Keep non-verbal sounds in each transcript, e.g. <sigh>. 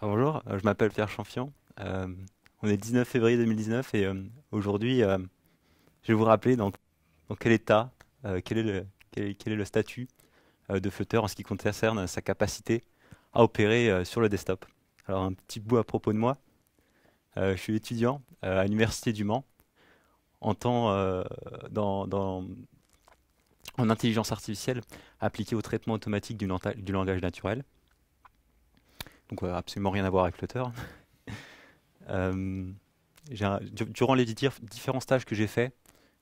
Ah, bonjour, euh, je m'appelle Pierre Champion. Euh, on est le 19 février 2019 et euh, aujourd'hui, je vais vous rappeler dans, quel état, quel est, le, statut de Flutter en ce qui concerne sa capacité à opérer sur le desktop. Alors, un petit bout à propos de moi. je suis étudiant à l'Université du Mans en, temps, dans, en intelligence artificielle appliquée au traitement automatique du langage naturel donc euh, absolument rien à voir avec Flutter. <laughs> Euh, durant les différents stages que j'ai faits,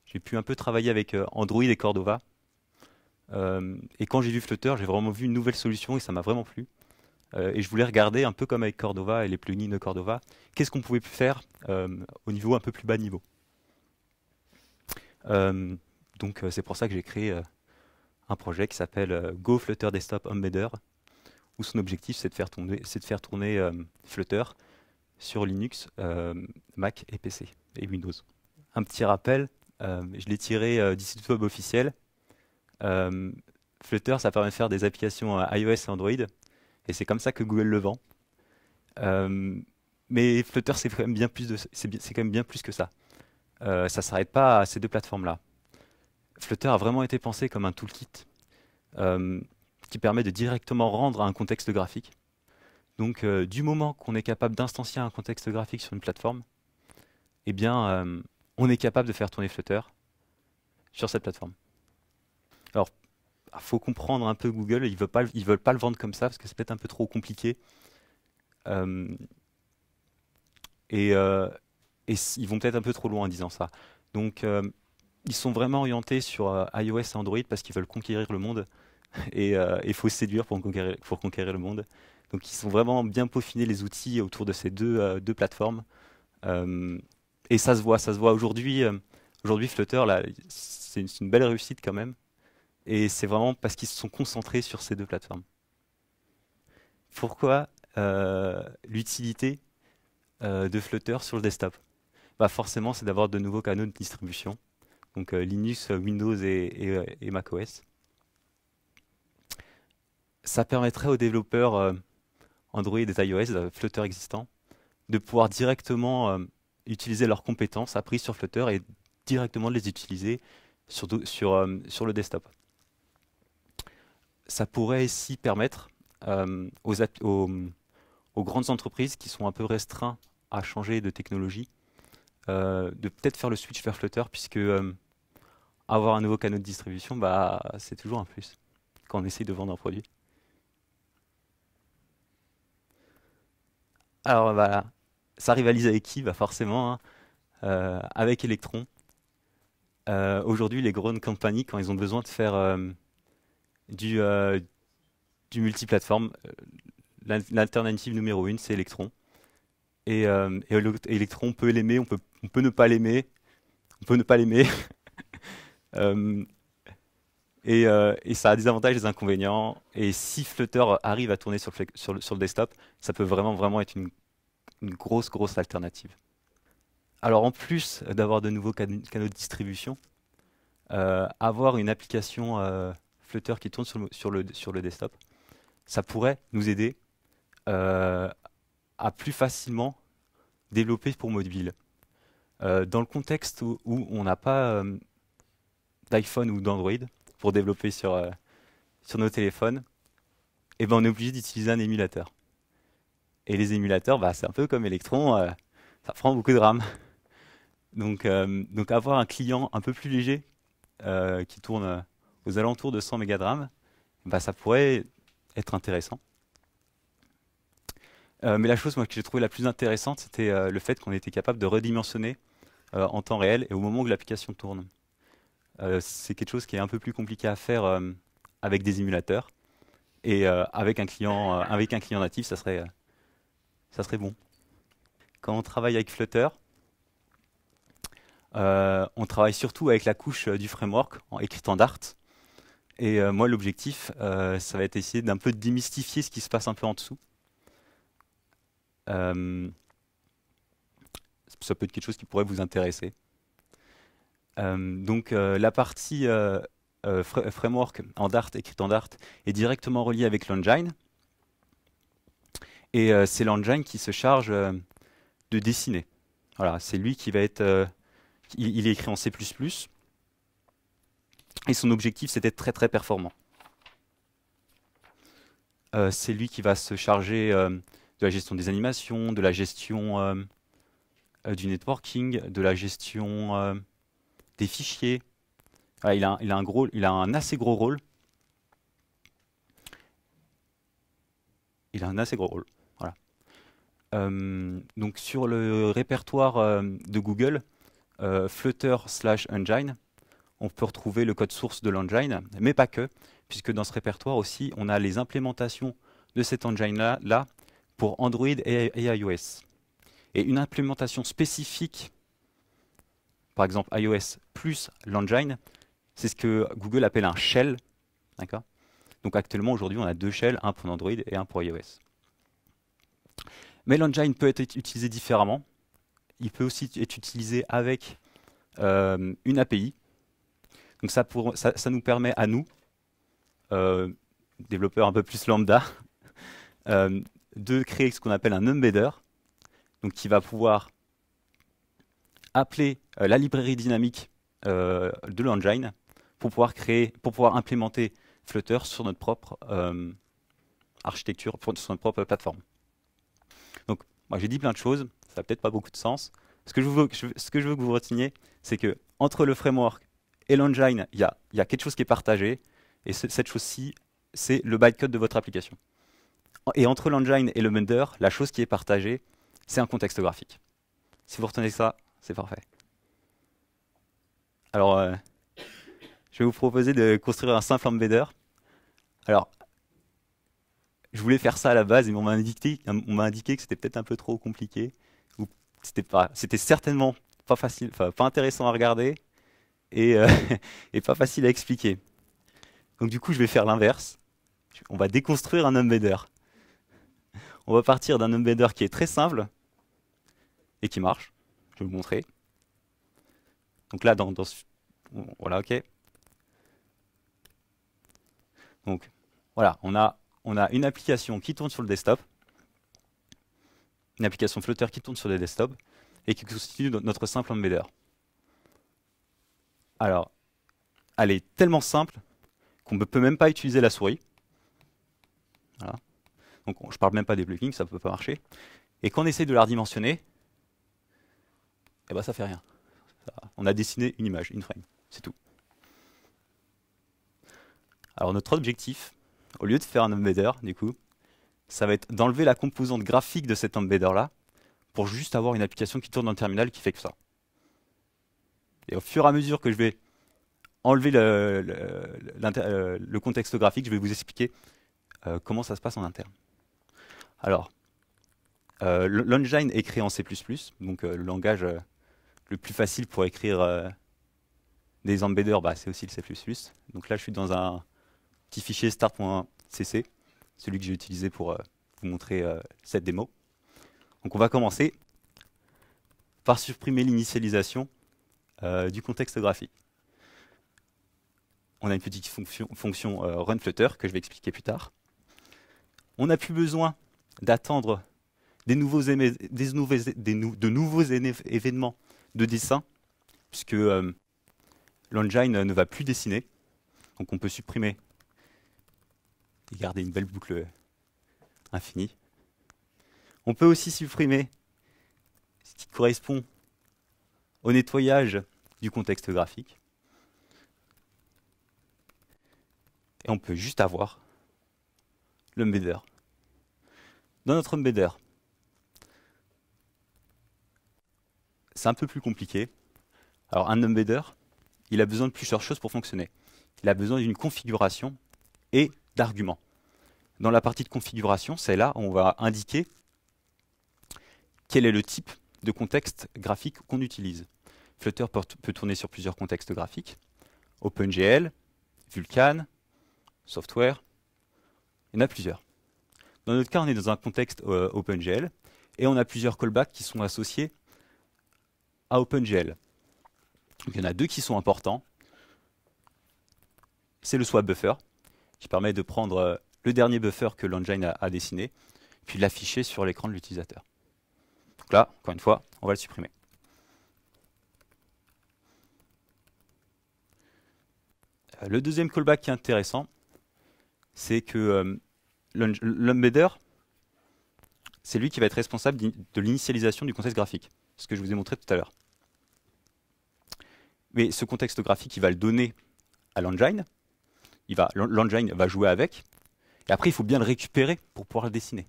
j'ai pu un peu travailler avec euh, Android et Cordova. et quand j'ai vu Flutter, j'ai vraiment vu une nouvelle solution et ça m'a vraiment plu. et je voulais regarder, un peu comme avec Cordova et les plugins de Cordova, qu'est-ce qu'on pouvait faire au niveau un peu plus bas niveau. donc c'est pour ça que j'ai créé un projet qui s'appelle Go Flutter Desktop Embedder, où son objectif c'est de faire tourner, de faire tourner euh, Flutter sur Linux, euh, Mac et PC et Windows. Un petit rappel, euh, je l'ai tiré du le web officiel. Flutter, ça permet de faire des applications iOS et Android, et c'est comme ça que Google le vend. mais Flutter, c'est quand, bien plus c'est, quand même bien plus que ça. ça ne s'arrête pas à ces deux plateformes-là. Flutter a vraiment été pensé comme un toolkit qui permet de directement rendre un contexte graphique. Donc euh, du moment qu'on est capable d'instancier un contexte graphique sur une plateforme, eh bien, euh, on est capable de faire tourner Flutter sur cette plateforme. Alors, il ah, faut comprendre un peu Google, ils ne veulent, pas, le vendre comme ça, parce que c'est peut-être un peu trop compliqué. Euh, et ils vont peut-être un peu trop loin en disant ça. Donc, ils sont vraiment orientés sur iOS et Android parce qu'ils veulent conquérir le monde <laughs> et il euh, faut séduire pour conquérir, pour conquérir le monde. Donc ils sont vraiment bien peaufinés les outils autour de ces deux, euh, deux plateformes. Euh, et ça se voit, ça se voit aujourd'hui. aujourd'hui, Flutter, c'est une, belle réussite quand même. Et c'est vraiment parce qu'ils se sont concentrés sur ces deux plateformes. Pourquoi l'utilité de Flutter sur le desktop bah Forcément, c'est d'avoir de nouveaux canaux de distribution, donc Linux, Windows et macOS ça permettrait aux développeurs euh, Android et iOS, euh, Flutter existants, de pouvoir directement euh, utiliser leurs compétences apprises sur Flutter et directement les utiliser sur, le desktop. Ça pourrait aussi permettre aux, grandes entreprises qui sont un peu restreintes à changer de technologie, de peut-être faire le switch vers Flutter, puisque avoir un nouveau canal de distribution, bah, c'est toujours un plus quand on essaye de vendre un produit. Alors voilà, bah, ça rivalise avec qui bah, Forcément, hein. euh, avec Electron. Euh, aujourd'hui, les grandes compagnies, quand ils ont besoin de faire euh, du, multiplateforme, l'alternative numéro une, c'est Electron. Et, Electron, on peut l'aimer, on peut, on peut ne pas l'aimer, on peut ne pas l'aimer. <laughs> Euh, et, ça a des avantages des inconvénients. Et si Flutter arrive à tourner sur le, sur le, desktop, ça peut vraiment, vraiment être une, grosse, grosse alternative. Alors en plus d'avoir de nouveaux canaux de distribution, euh, avoir une application euh, Flutter qui tourne sur le, sur le, desktop, ça pourrait nous aider à plus facilement développer pour mobile. dans le contexte où on n'a pas d'iPhone ou d'Android, pour développer sur, euh, nos téléphones, eh ben on est obligé d'utiliser un émulateur. Et les émulateurs, bah, c'est un peu comme Electron, euh, ça prend beaucoup de RAM. Euh, donc, avoir un client un peu plus léger qui tourne aux alentours de 100 mégas de RAM, bah, ça pourrait être intéressant. mais la chose que j'ai trouvée la plus intéressante, c'était le fait qu'on était capable de redimensionner en temps réel et au moment où l'application tourne. Euh, c'est quelque chose qui est un peu plus compliqué à faire euh, avec des émulateurs. Et euh, avec, un client, avec un client natif, ça serait, ça serait bon. Quand on travaille avec Flutter, on travaille surtout avec la couche du framework en, écrit en Dart. Et moi, l'objectif, ça va être d'essayer d'un peu démystifier ce qui se passe un peu en dessous. ça peut être quelque chose qui pourrait vous intéresser. Euh, donc euh, la partie euh, framework en Dart, écrite en Dart, est directement reliée avec l'engine. Et c'est l'engine qui se charge de dessiner. Voilà, c'est lui qui va être... Il, est écrit en C++. Et son objectif, c'est d'être très très performant. c'est lui qui va se charger de la gestion des animations, de la gestion du networking, de la gestion des fichiers. il, a, un assez gros rôle. Il a un assez gros rôle. Voilà. Euh, donc sur le répertoire euh, de Google, euh, Flutter slash engine, on peut retrouver le code source de l'engine, mais pas que, puisque dans ce répertoire aussi, on a les implémentations de cet engine-là pour Android et iOS. Et une implémentation spécifique par exemple iOS plus l'engine, c'est ce que Google appelle un shell. D'accord Donc actuellement, aujourd'hui, on a deux shells, un pour Android et un pour iOS. Mais l'engine peut être utilisé différemment. Il peut aussi être utilisé avec euh, une API. Donc ça, nous permet à nous, euh, développeurs un peu plus lambda, <laughs> euh, de créer ce qu'on appelle un embedder, donc qui va pouvoir appeler euh, la librairie dynamique euh, de l'engine pour pouvoir créer, pour pouvoir implémenter Flutter sur notre propre euh, architecture, sur notre propre plateforme. Donc, moi j'ai dit plein de choses, ça n'a peut-être pas beaucoup de sens. Ce que je veux, ce que, je veux que vous reteniez, c'est que entre le framework et l'engine, il y a, quelque chose qui est partagé, et cette chose-ci, c'est le bytecode de votre application. Et entre l'engine et le mender, la chose qui est partagée, c'est un contexte graphique. Si vous retenez ça, c'est parfait. Alors, euh, je vais vous proposer de construire un simple embedder. Alors, je voulais faire ça à la base, mais on m'a indiqué, que c'était peut-être un peu trop compliqué. Ou c'était certainement pas facile, pas intéressant à regarder euh, <laughs> et, pas facile à expliquer. Donc du coup, je vais faire l'inverse. On va déconstruire un embedder. On va partir d'un embedder qui est très simple et qui marche. Je vais vous montrer. Donc là, dans, Voilà, ok. Donc voilà, on a, on a une application qui tourne sur le desktop, une application Flutter qui tourne sur le desktop, et qui constitue notre simple embedder. Alors, elle est tellement simple qu'on ne peut même pas utiliser la souris. Voilà. Donc je parle même pas des plugins, ça ne peut pas marcher. Et quand on essaye de la redimensionner, et eh bien, ça fait rien. on a dessiné une image, une frame, c'est tout. Alors notre objectif, au lieu de faire un embedder, du coup, ça va être d'enlever la composante graphique de cet embedder-là pour juste avoir une application qui tourne dans le terminal qui fait que ça. Et au fur et à mesure que je vais enlever le, euh, contexte graphique, je vais vous expliquer euh, comment ça se passe en interne. Alors, euh, l'engine est créé en C++, donc le langage le plus facile pour écrire euh, des embedders, bah, c'est aussi le C++. Donc là, je suis dans un petit fichier start.cc, celui que j'ai utilisé pour euh, vous montrer euh, cette démo. Donc on va commencer par supprimer l'initialisation du contexte graphique. On a une petite fonction, runflutter que je vais expliquer plus tard. On n'a plus besoin d'attendre des nouveaux, de nouveaux événements de dessin, puisque euh, l'engine ne va plus dessiner. Donc on peut supprimer et garder une belle boucle infinie. On peut aussi supprimer ce qui correspond au nettoyage du contexte graphique. Et on peut juste avoir le Dans notre embedder, c'est un peu plus compliqué. Alors un embedder, il a besoin de plusieurs choses pour fonctionner. Il a besoin d'une configuration et d'arguments. Dans la partie de configuration, c'est là où on va indiquer quel est le type de contexte graphique qu'on utilise. Flutter peut tourner sur plusieurs contextes graphiques, OpenGL, Vulkan, Software, il y en a plusieurs. Dans notre cas, on est dans un contexte euh, OpenGL et on a plusieurs callbacks qui sont associés à OpenGL. il y en a deux qui sont importants. C'est le swap buffer, qui permet de prendre euh, le dernier buffer que l'engine a, dessiné, puis l'afficher sur l'écran de l'utilisateur. Donc là, encore une fois, on va le supprimer. Euh, le deuxième callback qui est intéressant, c'est que euh, l'embedder, c'est lui qui va être responsable de l'initialisation du contexte graphique ce que je vous ai montré tout à l'heure. Mais ce contexte graphique, il va le donner à l'engine. L'engine va, jouer avec. Et après, il faut bien le récupérer pour pouvoir le dessiner.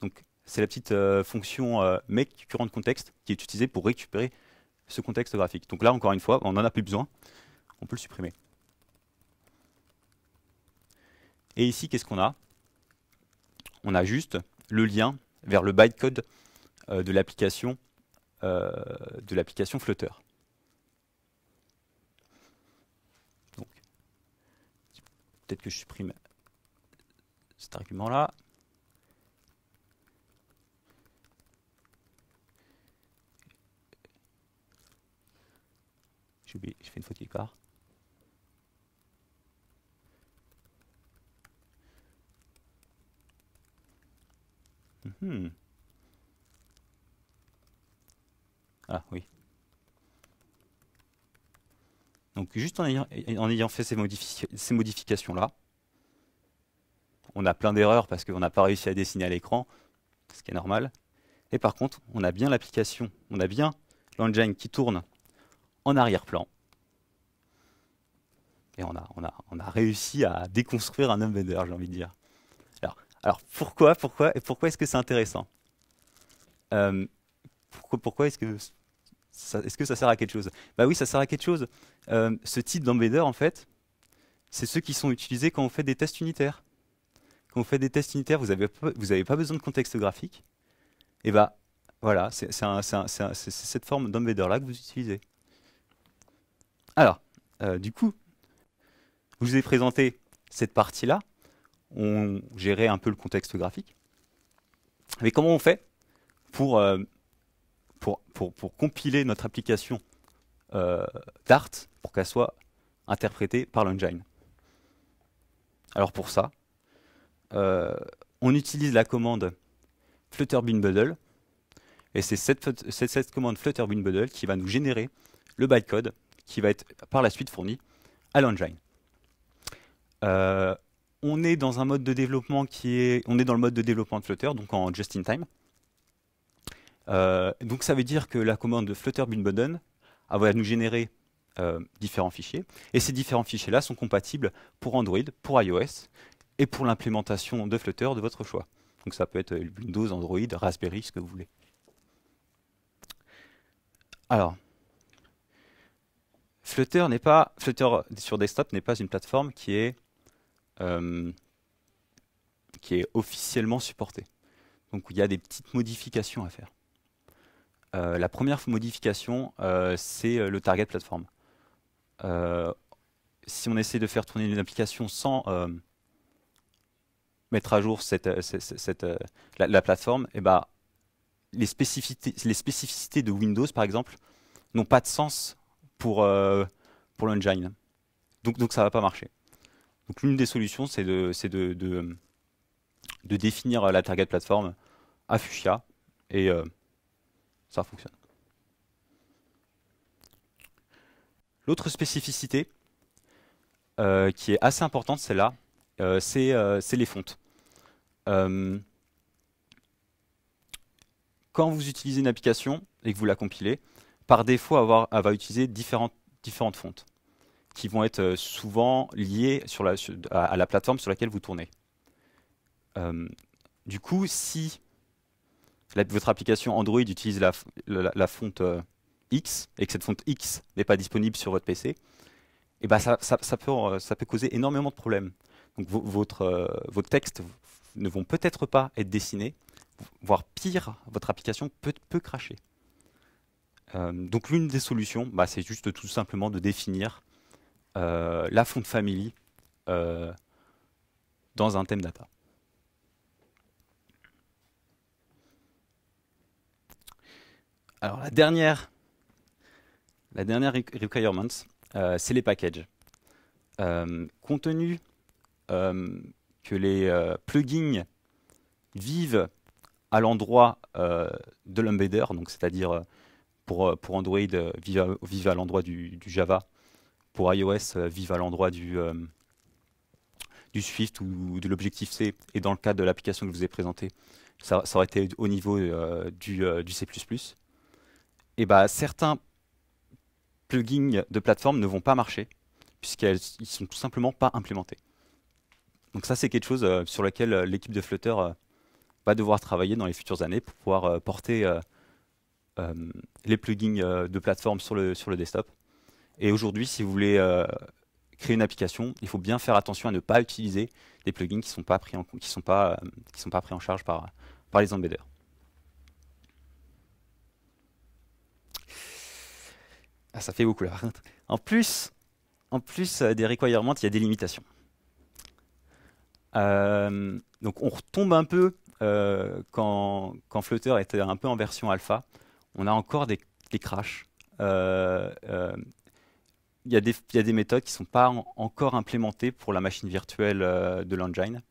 Donc, c'est la petite euh, fonction euh, make current context qui est utilisée pour récupérer ce contexte graphique. Donc là, encore une fois, on n'en a plus besoin. On peut le supprimer. Et ici, qu'est-ce qu'on a On a juste le lien vers le bytecode euh, de l'application euh, de l'application Flutter. Peut-être que je supprime cet argument-là. Je fais une faute qu'il part. Mhm. Ah oui. Donc juste en ayant, en fait ces, ces modifications-là, on a plein d'erreurs parce qu'on n'a pas réussi à dessiner à l'écran, ce qui est normal. Et par contre, on a bien l'application, on a bien l'engine qui tourne en arrière-plan. Et on a, on, a, on a, réussi à déconstruire un embedder, j'ai envie de dire. Alors, alors pourquoi, pourquoi, et pourquoi est-ce que c'est intéressant euh, pourquoi est-ce que est-ce que ça sert à quelque chose Bah oui, ça sert à quelque chose. Euh, ce type d'embedder, en fait, c'est ceux qui sont utilisés quand on fait des tests unitaires. Quand on fait des tests unitaires, vous n'avez vous avez pas besoin de contexte graphique. Et bah voilà, c'est cette forme d'embedder-là que vous utilisez. Alors, euh, du coup, je vous ai présenté cette partie-là. On gérait un peu le contexte graphique. Mais comment on fait pour euh, pour, compiler notre application euh, Dart pour qu'elle soit interprétée par l'engine. Alors pour ça, euh, on utilise la commande flutterbinbuddle. et c'est cette, cette, commande flutterbinbundle qui va nous générer le bytecode qui va être par la suite fourni à l'engine. Euh, on est dans un mode de développement qui est, on est dans le mode de développement de Flutter, donc en just in time. Euh, donc ça veut dire que la commande Flutter Build va nous générer euh, différents fichiers. Et ces différents fichiers-là sont compatibles pour Android, pour iOS et pour l'implémentation de Flutter de votre choix. Donc ça peut être Windows, Android, Raspberry, ce que vous voulez. Alors, Flutter sur desktop n'est pas une plateforme qui est euh, qui est officiellement supportée. Donc il y a des petites modifications à faire. Euh, la première modification, euh, c'est euh, le target platform. si on essaie de faire tourner une application sans mettre à jour cette, la, plateforme, et eh ben, les, spécificités, de Windows, par exemple, n'ont pas de sens pour, pour l'engine. Donc, donc ça ne va pas marcher. Donc l'une des solutions, c'est de, de, de, définir la target platform à Fuchsia et ça fonctionne. L'autre spécificité euh, qui est assez importante, euh, c'est là, euh, c'est les fontes. quand vous utilisez une application et que vous la compilez, par défaut, elle va utiliser différentes, différentes fontes qui vont être souvent liées à, la plateforme sur laquelle vous tournez. du coup, si votre application Android utilise la, fonte euh, X et que cette fonte X n'est pas disponible sur votre PC, et eh ben, ça, peut, euh, ça peut causer énormément de problèmes. Donc votre, texte euh, vos textes ne vont peut-être pas être dessinés, voire pire, votre application peut, peut cracher. donc l'une des solutions, bah, c'est juste tout simplement de définir la fonte family dans un thème data. Alors la dernière, la dernière requirement, euh, c'est les packages. Euh, compte tenu euh, que les plugins vivent à l'endroit de l'embedder, donc c'est-à-dire pour, pour, Android vivent à, à l'endroit du, Java, pour iOS vivent à l'endroit du, du Swift ou de l'objectif C, et dans le cas de l'application que je vous ai présentée, ça, aurait été au niveau du C++ et bah, certains plugins de plateforme ne vont pas marcher, puisqu'ils ne sont tout simplement pas implémentés. Donc ça, c'est quelque chose euh, sur lequel euh, l'équipe de Flutter euh, va devoir travailler dans les futures années pour pouvoir porter les plugins de plateforme sur le, sur le desktop. Et aujourd'hui, si vous voulez créer une application, il faut bien faire attention à ne pas utiliser des plugins qui ne sont, pas pris en, sont, sont pas pris en charge par, par les embedders. Ah, ça fait beaucoup là. En plus, en plus euh, des requirements, il y a des limitations. Euh, donc on retombe un peu euh, quand, quand, Flutter était un peu en version alpha. On a encore des, crashs. Il y, a des méthodes qui ne sont pas encore implémentées pour la machine virtuelle de l'engine.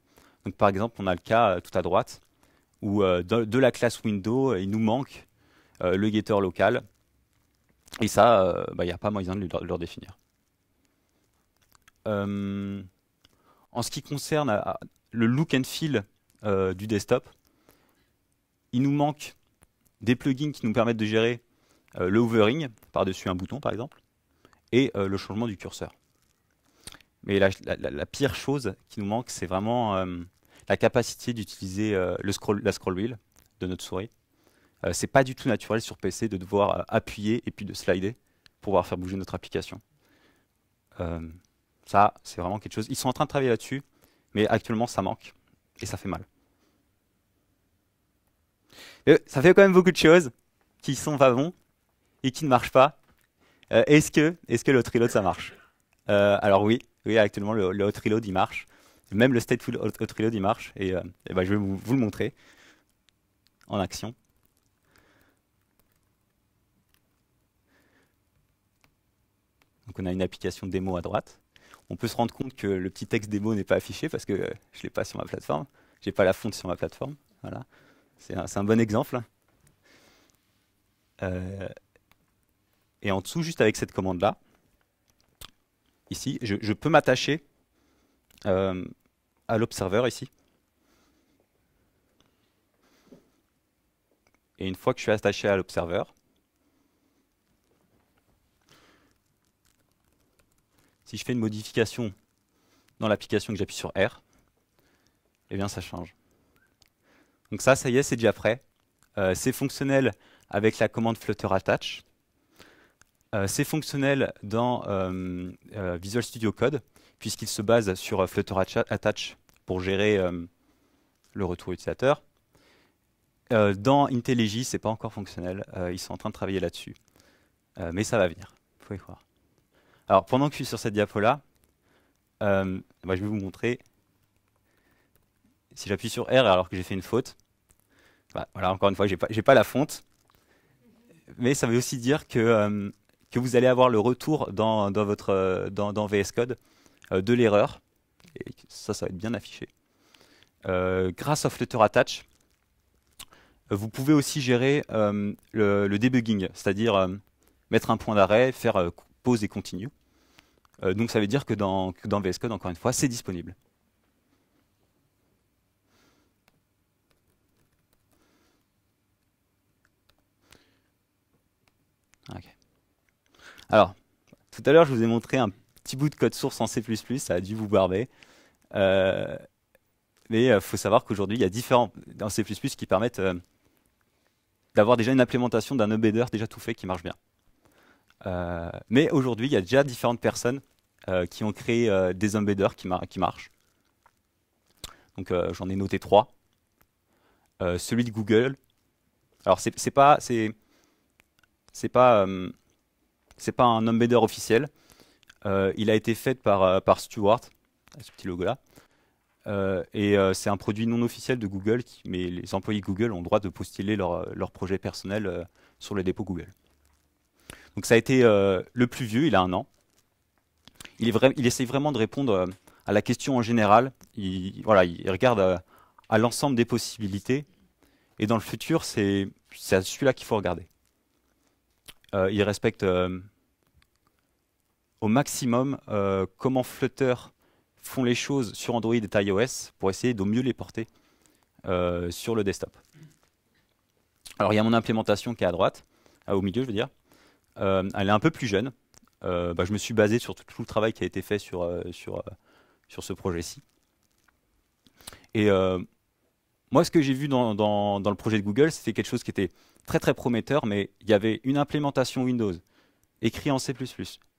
Donc par exemple, on a le cas tout à droite où de, de, la classe window, il nous manque le getter local et ça, il euh, n'y bah, a pas moyen de le, redéfinir. Euh, en ce qui concerne le look and feel euh, du desktop, il nous manque des plugins qui nous permettent de gérer le hovering par-dessus un bouton par exemple et le changement du curseur. Mais la, pire chose qui nous manque, c'est vraiment la capacité d'utiliser la scroll wheel de notre souris. Euh, c'est pas du tout naturel sur PC de devoir euh, appuyer et puis de slider pour pouvoir faire bouger notre application. Euh, ça, c'est vraiment quelque chose. Ils sont en train de travailler là-dessus, mais actuellement, ça manque et ça fait mal. ça fait quand même beaucoup de choses qui sont vavons et qui ne marchent pas. est-ce que, est que le reload ça marche Alors oui, oui, actuellement le, le reload il marche. Même le stateful reload il marche et, ben, je vais vous le montrer en action. Donc on a une application démo à droite. On peut se rendre compte que le petit texte démo n'est pas affiché parce que euh, je ne l'ai pas sur ma plateforme. Je n'ai pas la fonte sur ma plateforme. Voilà. C'est un, bon exemple. Euh, et en dessous, juste avec cette commande-là, ici, je, peux m'attacher euh, à l'observeur ici. Et une fois que je suis attaché à l'observeur, Si je fais une modification dans l'application que j'appuie sur R, eh bien ça change. Donc ça, ça y est, c'est déjà prêt. Euh, c'est fonctionnel avec la commande flutter attach. Euh, c'est fonctionnel dans euh, Visual Studio Code, puisqu'il se base sur flutter attach pour gérer le retour utilisateur. dans IntelliJ, c'est pas encore fonctionnel. ils sont en train de travailler là-dessus. mais ça va venir, faut y croire. Alors, pendant que je suis sur cette diapo-là, euh, bah, je vais vous montrer. Si j'appuie sur R alors que j'ai fait une faute, bah, voilà, encore une fois, je n'ai pas, la fonte. Mais ça veut aussi dire que, euh, vous allez avoir le retour dans, VS euh, Code de l'erreur. Et ça, ça va être bien affiché. grâce au Flutter Attach, vous pouvez aussi gérer le, le, debugging, c'est-à-dire mettre un point d'arrêt, faire et continue. Euh, donc ça veut dire que dans, dans VS Code, encore une fois, c'est disponible. Ah, Alors, tout à l'heure, je vous ai montré un petit bout de code source en C++, ça a dû vous barber. Euh, mais il euh, faut savoir qu'aujourd'hui, il y a différents en C++ qui permettent d'avoir déjà une implémentation d'un obéder déjà tout fait qui marche bien. Euh, mais aujourd'hui, il y a déjà différentes personnes euh, qui ont créé euh, des embedders qui, qui marchent. Donc j'en ai noté trois. celui de Google. Alors c'est pas c'est pas c'est pas un embedder officiel. il a été fait par, par Stewart, ce petit logo-là. et c'est un produit non officiel de Google, qui, mais les employés Google ont le droit de postuler leur projet personnel sur le dépôt Google. Donc ça a été euh, le plus vieux, il a un an. Il, essaye vraiment de répondre euh, à la question en général. Il, voilà, il regarde euh, à, l'ensemble des possibilités. Et dans le futur, c'est à celui-là qu'il faut regarder. il respecte au maximum comment Flutter font les choses sur Android et iOS pour essayer de mieux les porter sur le desktop. Alors il y a mon implémentation qui est à droite, au milieu je veux dire. Euh, elle est un peu plus jeune. Euh, bah, je me suis basé sur tout, le travail qui a été fait sur, euh, sur, sur ce projet-ci. Et moi, ce que j'ai vu dans, le projet de Google, c'était quelque chose qui était très très prometteur, mais il y avait une implémentation Windows écrite en C++,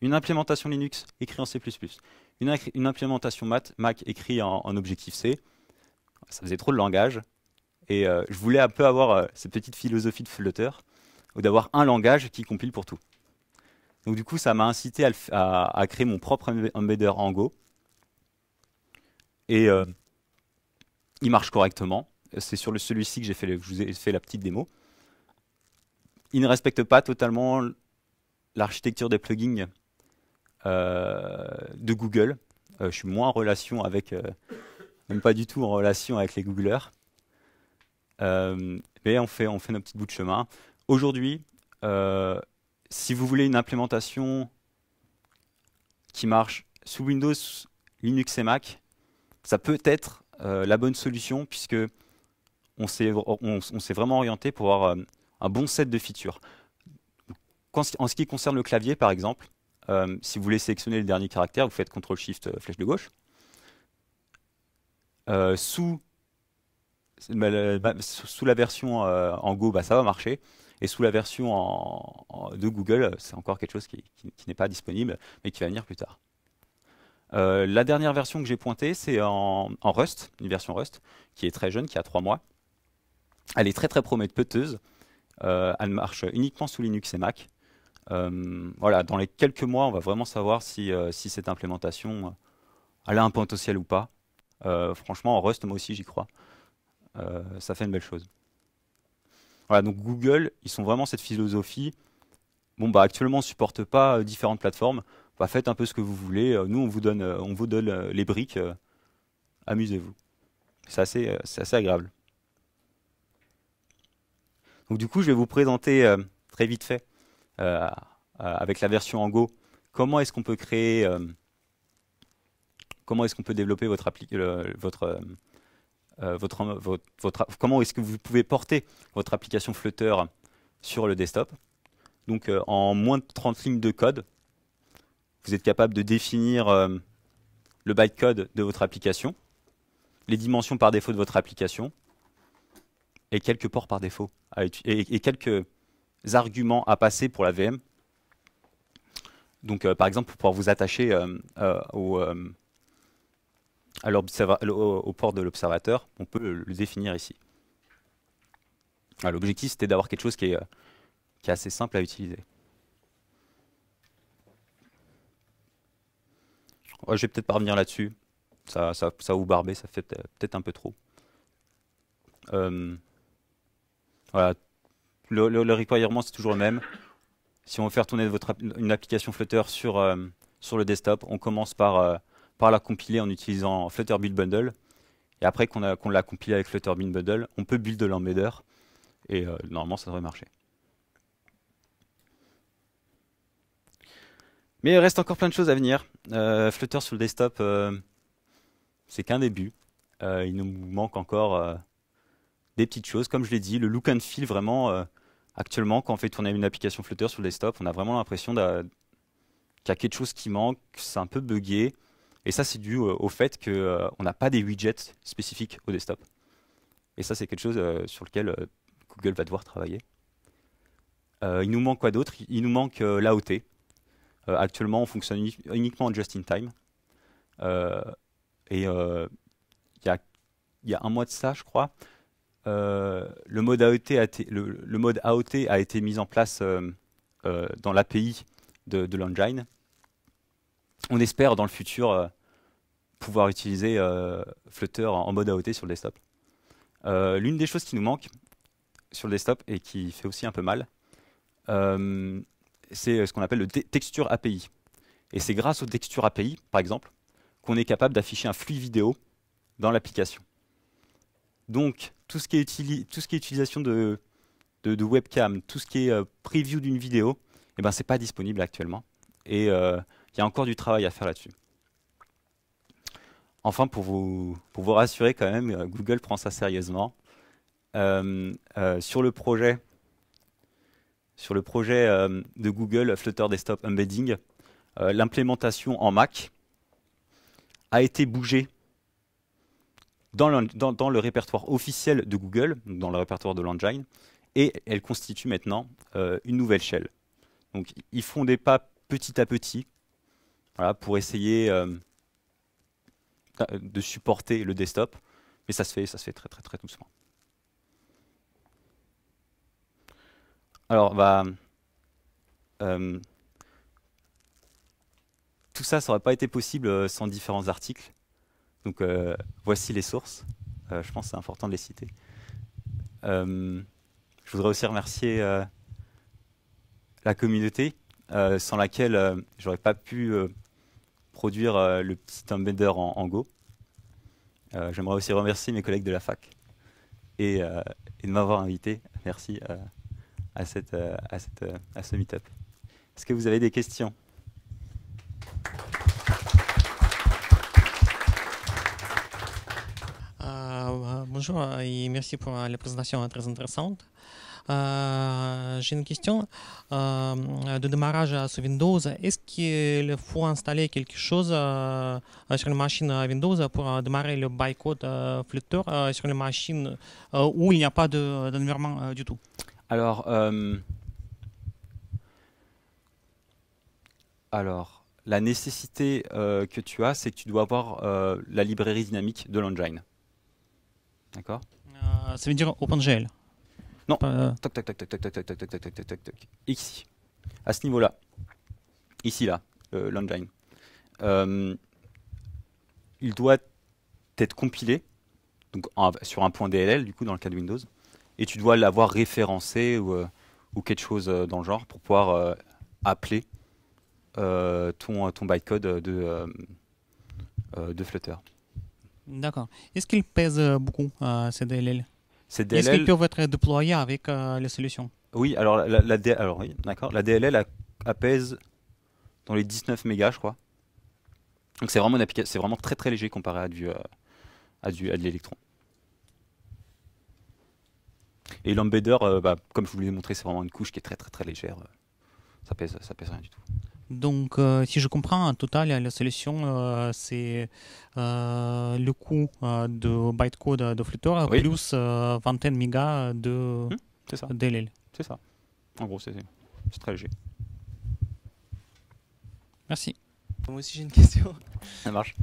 une implémentation Linux écrite en C++, une, une implémentation Mac, écrite en, Objective-C. Ça faisait trop de langage. Et je voulais un peu avoir cette petite philosophie de Flutter ou d'avoir un langage qui compile pour tout. Donc du coup, ça m'a incité à, créer mon propre embedder en Go. Et euh, il marche correctement. C'est sur celui-ci que j'ai fait, je vous ai fait la petite démo. Il ne respecte pas totalement l'architecture des plugins euh, de Google. Euh, je suis moins en relation avec, même pas du tout en relation avec les Googleurs. mais on fait, on fait notre petit bout de chemin. Aujourd'hui, euh, si vous voulez une implémentation qui marche sous Windows, Linux et Mac, ça peut être euh, la bonne solution puisque on s'est vraiment orienté pour avoir euh, un bon set de features. en ce qui concerne le clavier, par exemple, si vous voulez sélectionner le dernier caractère, vous faites CTRL-SHIFT, flèche de gauche. Bah, bah, sous, la version en Go, bah, ça va marcher. Et sous la version de Google, c'est encore quelque chose qui, n'est pas disponible, mais qui va venir plus tard. Euh, la dernière version que j'ai pointée, c'est en, Rust, une version Rust, qui est très jeune, qui a trois mois. Elle est très très prometteuse. Euh, elle marche uniquement sous Linux et Mac. Euh, voilà, dans les quelques mois, on va vraiment savoir si, cette implémentation, a un potentiel ou pas. franchement, en Rust, moi aussi, j'y crois. ça fait une belle chose. Voilà, donc Google, ils sont vraiment cette philosophie. Bon, bah actuellement, on ne supporte pas euh, différentes plateformes. Bah, faites un peu ce que vous voulez. Euh, nous, on vous donne, euh, on vous donne les briques. Amusez-vous. C'est assez, assez agréable. Donc du coup, je vais vous présenter très vite fait, avec la version en Go, comment est-ce qu'on peut créer, comment est-ce qu'on peut développer votre, appli votre, euh, votre, comment est-ce que vous pouvez porter votre application Flutter sur le desktop. Donc euh, en moins de 30 lignes de code, vous êtes capable de définir euh, le bytecode de votre application, les dimensions par défaut de votre application, et quelques ports par défaut, et, quelques arguments à passer pour la VM. Donc par exemple, pour pouvoir vous attacher au à au port de l'observateur, on peut le, définir ici. Ah, l'objectif, c'était d'avoir quelque chose qui est, euh, est assez simple à utiliser. Ouais, je vais peut-être pas revenir là-dessus. Ça, ça, ça ou ça fait peut-être un peu trop. Euh, voilà. Le, le, requirement, c'est toujours le même. Si on veut faire tourner votre, une application Flutter sur, euh, sur le desktop, on commence par, par la compiler en utilisant Flutter Build Bundle. Et après qu'on qu'on l'a compilé avec Flutter Build Bundle, on peut build de l'embedder. Et euh, normalement, ça devrait marcher. Mais il reste encore plein de choses à venir. Euh, Flutter sur le desktop, euh, c'est qu'un début. il nous manque encore des petites choses. Comme je l'ai dit, le look and feel, vraiment, actuellement, quand on fait tourner une application Flutter sur le desktop, on a vraiment l'impression qu'il y a quelque chose qui manque, c'est un peu buggé. Et ça, c'est dû euh, au fait qu'on euh, n'a pas des widgets spécifiques au desktop. Et ça, c'est quelque chose euh, sur lequel Google va devoir travailler. il nous manque quoi d'autre Il nous manque l'AOT. actuellement, on fonctionne uniquement en just-in-time. et il y a, un mois de ça, je crois, le, mode AOT a été, mis en place dans l'API de, de l'engine. On espère dans le futur pouvoir utiliser euh, Flutter en mode AOT sur le desktop. Euh, l'une des choses qui nous manque sur le desktop et qui fait aussi un peu mal, euh, c'est ce qu'on appelle le texture API. Et c'est grâce au texture API, par exemple, qu'on est capable d'afficher un flux vidéo dans l'application. Donc, tout ce, qui est utilisation de, webcam, tout ce qui est preview d'une vidéo, eh ben, ce n'est pas disponible actuellement. Et il y a encore du travail à faire là-dessus enfin, pour vous, rassurer quand même, euh, Google prend ça sérieusement. Euh, euh, sur le projet, sur le projet de Google Flutter Desktop Embedding, l'implémentation en Mac a été bougée dans le, répertoire officiel de Google, dans le répertoire de l'engine, et elle constitue maintenant une nouvelle shell. Donc ils font des pas petit à petit pour essayer de supporter le desktop, mais ça se fait, ça se fait très très très doucement. Alors, bah, euh, tout ça, ça n'aurait pas été possible euh, sans différents articles. Donc, euh, voici les sources. je pense que c'est important de les citer. je voudrais aussi remercier la communauté, sans laquelle j'aurais pas pu produire euh, le petit embedder en, Go. Euh, j'aimerais aussi remercier mes collègues de la fac et, euh, de m'avoir invité. Merci à, cette, à, à ce meet-up. Est-ce que vous avez des questions Bonjour et merci pour la présentation très intéressante. J'ai une question de démarrage sur Windows. Est-ce qu'il faut installer quelque chose euh, sur une machine Windows pour euh, démarrer le bytecode euh, Flutter sur une machine où il n'y a pas d'environnement du tout Alors. Alors, la nécessité que tu as, c'est que tu dois avoir la librairie dynamique de l'engine. D'accord Ça veut dire OpenGL non. Tac, Ici. À ce niveau-là. Ici, là, il doit être compilé donc, sur un point DLL, du coup, dans le cas de Windows. Et tu dois l'avoir référencé ou, quelque chose dans le genre pour pouvoir appeler ton, ton bytecode de, de Flutter. D'accord. Est-ce qu'il pèse beaucoup, ces DLL est-ce qu'ils peuvent être déployés avec euh, la solution Oui, alors la, alors, la DLL apèse dans les 19 mégas, je crois. Donc c'est vraiment, c'est vraiment très très léger comparé à, du, euh, à, du, à de l'électron. Et l'embedder, euh, bah, comme je vous l'ai montré, c'est vraiment une couche qui est très très très légère. Ça pèse, ça pèse rien du tout. Donc, euh, si je comprends, en total, la solution, euh, c'est euh, le coût de bytecode de Flutter plus vingtaine mégas de hum, DLL. C'est ça. En gros, c'est très léger. Merci. Moi aussi, j'ai une question. Ça marche.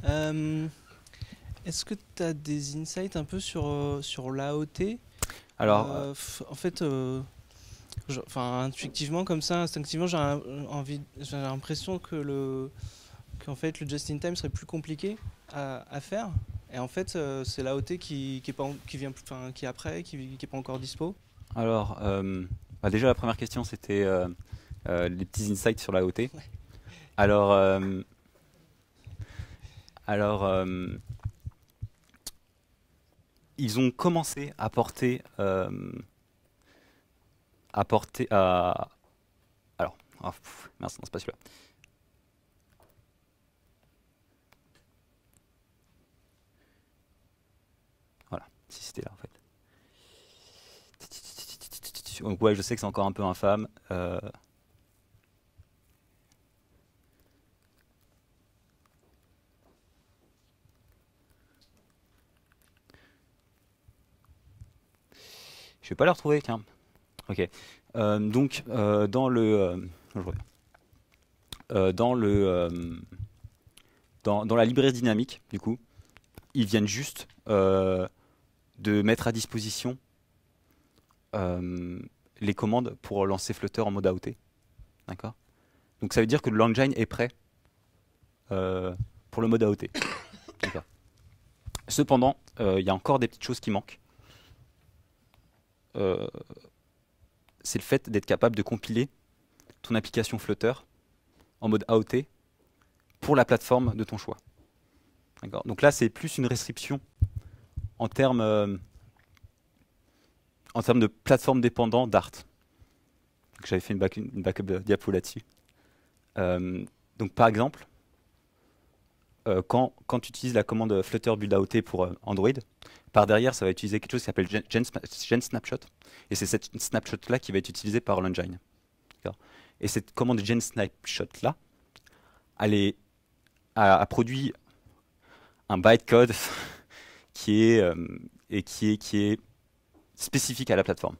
Est-ce que tu as des insights un peu sur, sur l'AOT Alors. en fait. Enfin, intuitivement, comme ça, instinctivement, j'ai envie, j'ai l'impression que le, qu'en fait, le just in time serait plus compliqué à, faire. Et en fait, euh, c'est l'AOT qui, qui, est pas, qui vient, qui après, qui, qui est pas encore dispo. Alors, euh, bah, déjà, la première question, c'était euh, les petits insights sur l'AOT. Alors, alors ils ont commencé à porter apporter à... Alors, ah, merci, non, c'est pas celui-là. Voilà, si c'était là en fait. Donc ouais, je sais que c'est encore un peu infâme. Euh. Je vais pas le retrouver, tiens. Ok. Euh, donc, euh, dans le. Euh, dans le. Dans, la librairie dynamique, du coup, ils viennent juste de mettre à disposition les commandes pour lancer Flutter en mode AOT. D'accord Donc, ça veut dire que le l'engine est prêt pour le mode AOT. <coughs> Cependant, il y a encore des petites choses qui manquent c'est le fait d'être capable de compiler ton application Flutter en mode AOT pour la plateforme de ton choix. Donc là, c'est plus une restriction en termes, euh, de plateforme dépendant d'Art. J'avais fait une, une backup diapo là-dessus. Euh, donc par exemple, euh, quand, tu utilises la commande Flutter build AOT pour Android, par derrière, ça va utiliser quelque chose qui s'appelle Gen Snapshot et c'est cette snapshot-là qui va être utilisée par l'engine. Et cette commande gen snapshot-là, elle a, produit un bytecode <laughs> qui est, euh, qui est, qui est spécifique à la plateforme.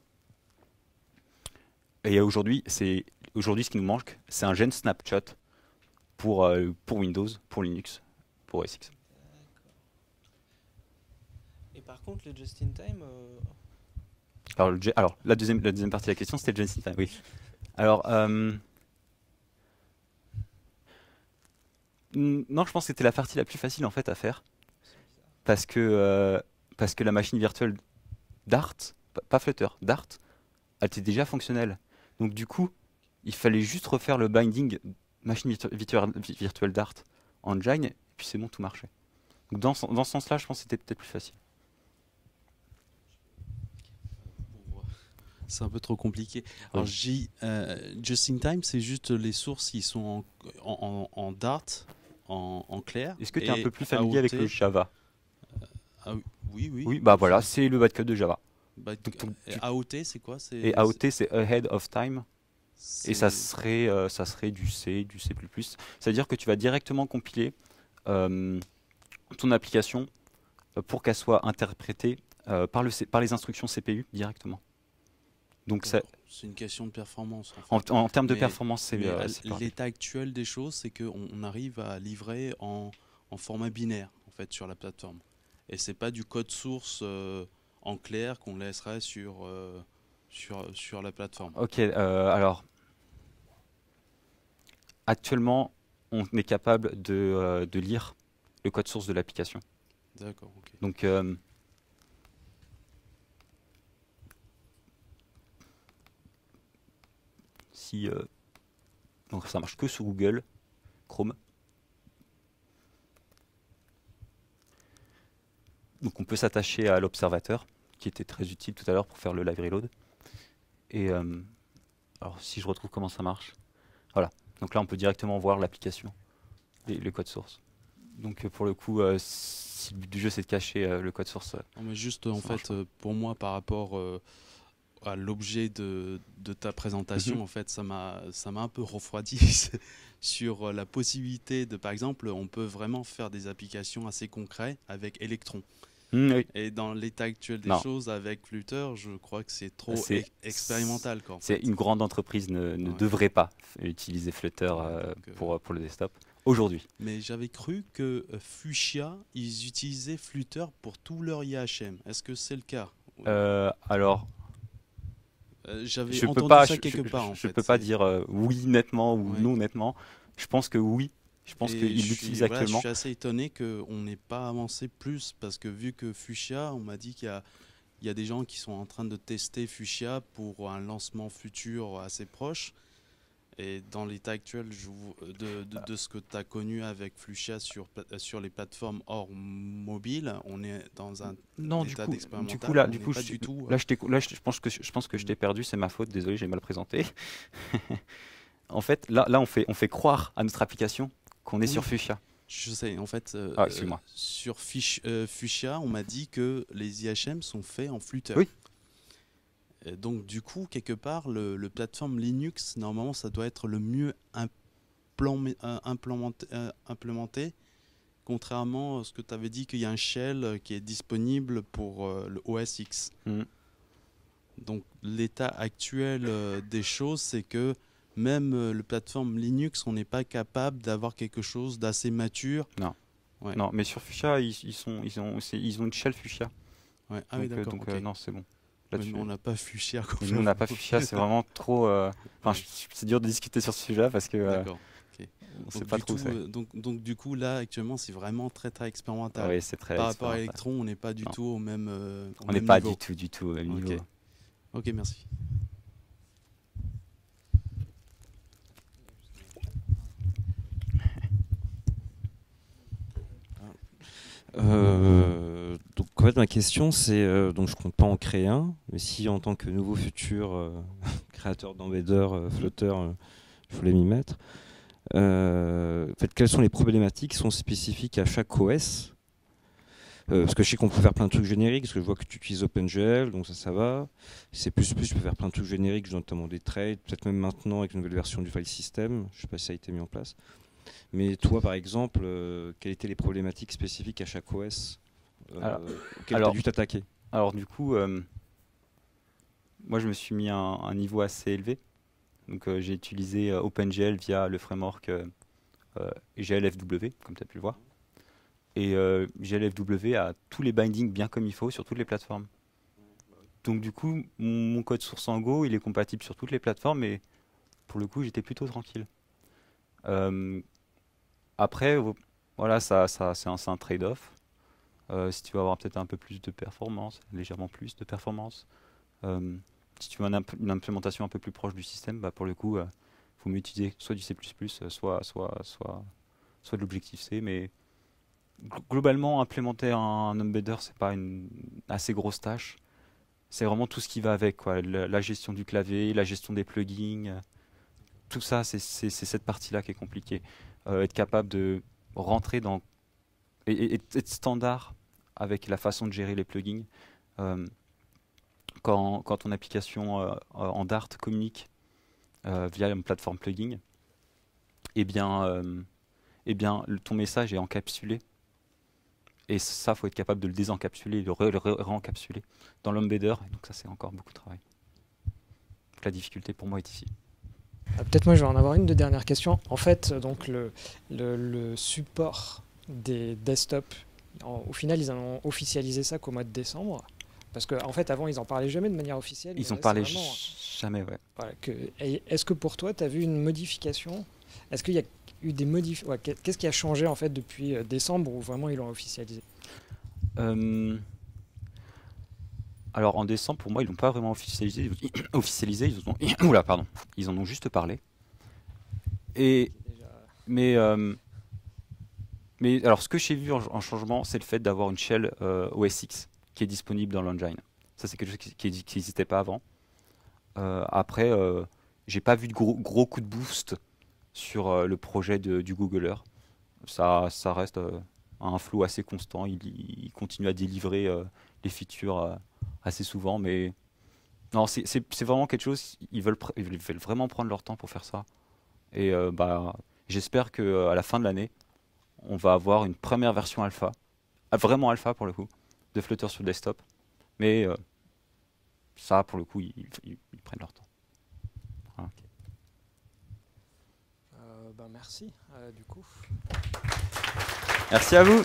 Et aujourd'hui, c'est aujourd'hui ce qui nous manque, c'est un gen snapshot pour, euh, pour Windows, pour Linux, pour SX. Et par contre, le just-in-time, euh, alors, la, deuxième, partie de la question, c'était le oui. Alors, euh, non, je pense que c'était la partie la plus facile en fait à faire, parce que euh, parce que la machine virtuelle Dart, pas Flutter, Dart, elle était déjà fonctionnelle. Donc du coup, il fallait juste refaire le binding machine virtuelle Dart en Engine, et puis c'est bon, tout marchait. Donc dans, dans ce sens-là, je pense que c'était peut-être plus facile. C'est un peu trop compliqué. Alors, J, euh, Just in Time, c'est juste les sources qui sont en, en, en, Dart, en, clair. Est-ce que tu es un peu plus familier avec le Java euh, ah oui, oui. Oui, bah voilà, c'est le bytecode de Java. AOT, bah, c'est quoi Et AOT, c'est Ahead of Time. Et ça serait, euh, ça serait du C, du C++. C'est-à-dire que tu vas directement compiler ton application pour qu'elle soit interprétée par, le, par les instructions CPU directement. Donc C'est une question de performance. En, termes de performance, c'est l'état actuel des choses, c'est qu'on arrive à livrer en, format binaire en fait sur la plateforme, et c'est pas du code source euh, en clair qu'on laisserait sur euh, sur sur la plateforme. Ok, euh, alors actuellement, on est capable de, de lire le code source de l'application. D'accord. ok. Donc Euh, donc ça marche que sous Google, Chrome. Donc on peut s'attacher à l'observateur, qui était très utile tout à l'heure pour faire le live reload. Et euh, alors si je retrouve comment ça marche. Voilà. Donc là on peut directement voir l'application, le code source. Donc euh, pour le coup, si le but du jeu c'est de cacher le code source. juste en fait, pour moi par rapport à l'objet de, ta présentation, mhm. en fait, ça m'a, ça m'a un peu refroidi <laughs> sur la possibilité de, par exemple, on peut vraiment faire des applications assez concrètes avec Electron. Mmh, Et dans l'état actuel des choses avec Flutter, je crois que c'est trop expérimental. C'est une grande entreprise ne, devrait pas utiliser Flutter euh, euh, pour, pour le desktop aujourd'hui. Mais j'avais cru que euh, Fuchsia, ils utilisaient Flutter pour tout leur IHM. Est-ce que c'est le cas alors, euh, je, quelque part. je peux pas dire euh, oui nettement ou non nettement. Je pense que oui. Je pense qu'il l'utilise actuellement. Je suis assez étonné qu'on n'ait pas avancé plus parce que vu que Fuchsia, on m'a dit qu'il y a, des gens qui sont en train de tester Fuchsia pour un lancement futur assez proche. Et dans l'état actuel je euh, de, de, ce que tu as connu avec Fuchsia sur, euh, sur les plateformes hors mobile, on est dans un non, état d'expérimentation. Du coup, là, du coup, du tout, euh, là, je, là je, pense que, je pense que je t'ai mm. perdu, c'est ma faute, désolé, j'ai mal présenté. <laughs> en fait, là, là on, fait, on fait croire à notre application qu'on est sur Fuchsia. Je sais, en fait, ah, sur Fuchsia, on m'a dit que les IHM sont faits en flutter. Oui, euh, donc du coup, quelque part, le, plateforme Linux, normalement, ça doit être le mieux implémenté, euh, euh, implémenté contrairement à ce que tu avais dit qu'il y a un shell qui est disponible pour le OS X. Hmm. Donc l'état actuel des choses, c'est que même le plateforme Linux, on n'est pas capable d'avoir quelque chose d'assez mature. Non. Non, mais sur Fuchsia, ils, sont, ils, ont, ils ont une shell Fuchsia. Ouais. Ah donc, oui, d'accord. donc non, c'est bon. Nous, on n'a pas Fuchsia. Nous, on n'a pas Fuchsia, c'est vraiment trop. Euh, enfin, c'est dur de discuter sur ce sujet-là parce que. Euh, D'accord, On sait pas trop tout, euh, donc, donc, du coup, là, actuellement, c'est vraiment très, très expérimental. Oui, c'est très Par rapport à l'électron on n'est pas du tout au même. on n'est pas du tout, du tout au même niveau. Ok, merci. Euh fait, ma question, c'est euh, donc je compte pas en créer un, mais si en tant que nouveau futur euh, <laughs> créateur d'embedder, euh, flotteur, je voulais m'y mettre, quelles sont les problématiques qui sont spécifiques à chaque OS parce que je sais qu'on peut faire plein de trucs génériques, parce que je vois que tu utilises OpenGL, donc ça, ça va. plus, je peux faire plein de trucs génériques, notamment des trades, peut-être même maintenant avec une nouvelle version du file system, je ne sais pas si ça a été mis en place. Mais toi, par exemple, quelles étaient les problématiques spécifiques à chaque OS euh, alors, Alors du coup, euh, moi je me suis mis à un, niveau assez élevé. Donc euh, j'ai utilisé OpenGL via le framework GLFW, comme tu as pu le voir. Et GLFW a tous les bindings bien comme il faut sur toutes les plateformes. Donc du coup, mon code source en Go, il est compatible sur toutes les plateformes et pour le coup, j'étais plutôt tranquille. après, voilà, ça, c'est un trade-off. Euh, si tu veux avoir peut-être un peu plus de performance, légèrement plus de performance. Euh, si tu veux une, implémentation un peu plus proche du système, bah, pour le coup, il euh, faut mieux utiliser soit du C++, soit, soit, soit, soit de l'objectif C, mais globalement, implémenter un embedder, c'est pas une assez grosse tâche. C'est vraiment tout ce qui va avec, quoi. la gestion du clavier, la gestion des plugins, tout ça, c'est cette partie-là qui est compliquée. être capable de rentrer dans et, être standard avec la façon de gérer les plugins. Euh, quand, quand, ton application euh, en Dart communique euh, via une plateforme plugin, eh bien, eh bien ton message est encapsulé. Et ça, faut être capable de le désencapsuler, de le réencapsuler dans l'embedder. Donc ça, c'est encore beaucoup de travail. la difficulté pour moi est ici. Ah, peut-être moi, je vais en avoir une de dernière question. En fait, donc le, le, le support des desktops au final, ils ont officialisé ça qu'au mois de décembre. Parce qu'en en fait, avant, ils n'en parlaient jamais de manière officielle. Ils n'en parlaient jamais, ouais. Est-ce que pour toi, tu as vu une modification Est-ce qu'il y a eu des modifications Qu'est-ce qui a changé en fait depuis euh, décembre où vraiment ils l'ont officialisé euh, Alors en décembre, pour moi, ils l'ont pas vraiment officialisé. <coughs> officialisé, ils ont... <coughs> Oula, pardon. Ils en ont juste parlé. Et mais euh, mais alors, ce que j'ai vu en, changement, c'est le fait d'avoir une shell euh, OS OSX qui est disponible dans l'engine. Ça, c'est quelque chose qui n'existait pas avant. Euh, après, euh, j'ai pas vu de gros, gros, coup de boost sur euh, le projet du Googler. Ça, ça reste un flou assez constant. Il, il continue à délivrer les features assez souvent, mais non, c'est vraiment quelque chose. Ils veulent, ils veulent vraiment prendre leur temps pour faire ça. Et bah, j'espère que à la fin de l'année, on va avoir une première version alpha, ah, vraiment alpha pour le coup, de Flutter sur desktop. Mais euh, ça, pour le coup, ils, prennent leur temps. Euh, ben, merci, euh, du coup. Merci à vous.